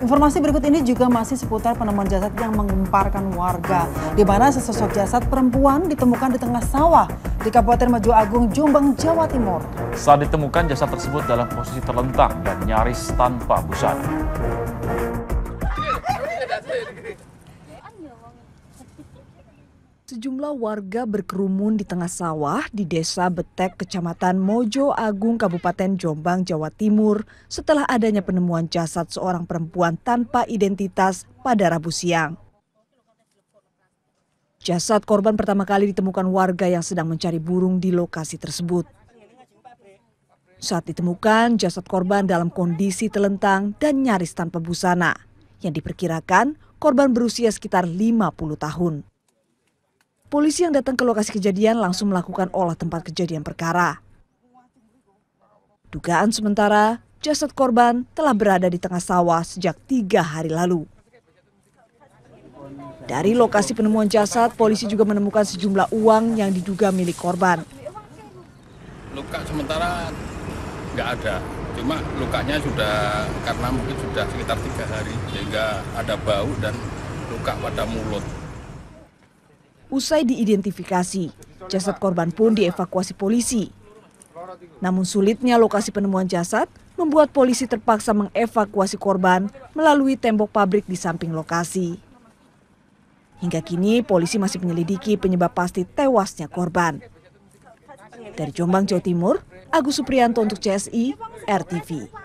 Informasi berikut ini juga masih seputar penemuan jasad yang mengemparkan warga, di mana sesosok jasad perempuan ditemukan di tengah sawah di Kabupaten Maju Agung, Jombang, Jawa Timur. Saat ditemukan jasad tersebut dalam posisi terlentang dan nyaris tanpa busana. Sejumlah warga berkerumun di tengah sawah di Desa Betek, Kecamatan Mojo Agung, Kabupaten Jombang, Jawa Timur setelah adanya penemuan jasad seorang perempuan tanpa identitas pada Rabu siang. Jasad korban pertama kali ditemukan warga yang sedang mencari burung di lokasi tersebut. Saat ditemukan, jasad korban dalam kondisi telentang dan nyaris tanpa busana. Yang diperkirakan, korban berusia sekitar 50 tahun. Polisi yang datang ke lokasi kejadian langsung melakukan olah tempat kejadian perkara. Dugaan sementara, jasad korban telah berada di tengah sawah sejak tiga hari lalu. Dari lokasi penemuan jasad, polisi juga menemukan sejumlah uang yang diduga milik korban. Luka sementara nggak ada, cuma lukanya sudah karena mungkin sudah sekitar tiga hari sehingga ada bau dan luka pada mulut. Usai diidentifikasi, jasad korban pun dievakuasi polisi. Namun sulitnya lokasi penemuan jasad membuat polisi terpaksa mengevakuasi korban melalui tembok pabrik di samping lokasi. Hingga kini polisi masih menyelidiki penyebab pasti tewasnya korban. Dari Jombang, Jawa Timur, Agus Suprianto untuk CSI, RTV.